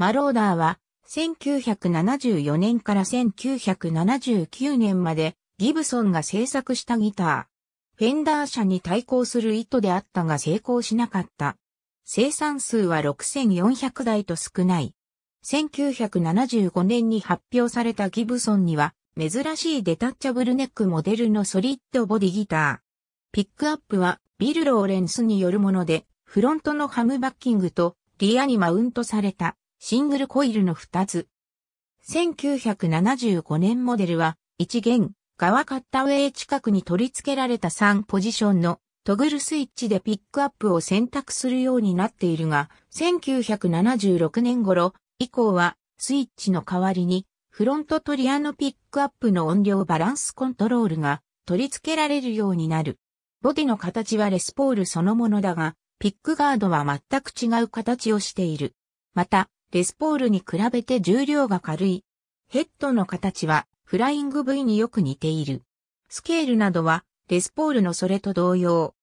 マローダーは、1974年から1979年まで、ギブソンが制作したギター。フェンダー社に対抗する意図であったが成功しなかった。生産数は6400台と少ない。1975年に発表されたギブソンには、珍しいデタッチャブルネックモデルのソリッドボディギター。ピックアップは、ビル・ローレンスによるもので、フロントのハムバッキングとリアにマウントされたシングルコイルの2つ。1975年モデルは、一元、側カッタウェイ近くに取り付けられた3ポジションのトグルスイッチでピックアップを選択するようになっているが、1976年頃以降はスイッチの代わりにフロントトリアのピックアップの音量バランスコントロールが取り付けられるようになる。ボディの形はレスポールそのものだが、ピックガードは全く違う形をしている。また、レスポールに比べて重量が軽い。ヘッドの形はフライング V によく似ている。スケールなどはレスポールのそれと同様。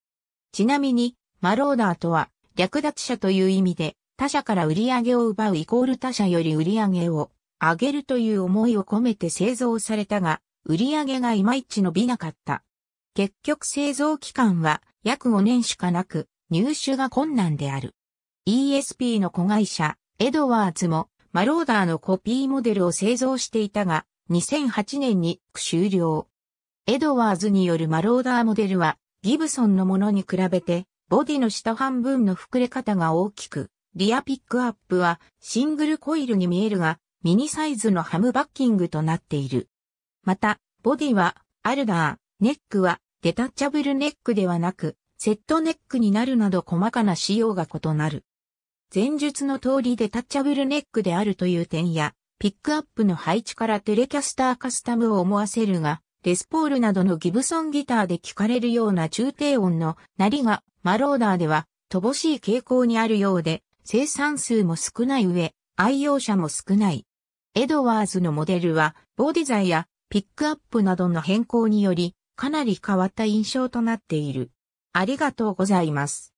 ちなみに、マローダーとは略奪者という意味で他社から売り上げを奪うイコール他社より売り上げを上げるという思いを込めて製造されたが、売り上げがいまいち伸びなかった。結局製造期間は約5年しかなく入手が困難である。ESP の子会社エドワーズもマローダーのコピーモデルを製造していたが、2008年に終了。エドワーズによるマローダーモデルは、ギブソンのものに比べて、ボディの下半分の膨れ方が大きく、リアピックアップはシングルコイルに見えるが、ミニサイズのハムバッキングとなっている。また、ボディはアルダー、ネックはデタッチャブルネックではなく、セットネックになるなど細かな仕様が異なる。前述の通りでタッチャブルネックであるという点や、ピックアップの配置からテレキャスターカスタムを思わせるが、レスポールなどのギブソンギターで聞かれるような中低音の鳴りが、マローダーでは乏しい傾向にあるようで、生産数も少ない上、愛用者も少ない。エドワーズのモデルは、ボディ材やピックアップなどの変更により、かなり変わった印象となっている。ありがとうございます。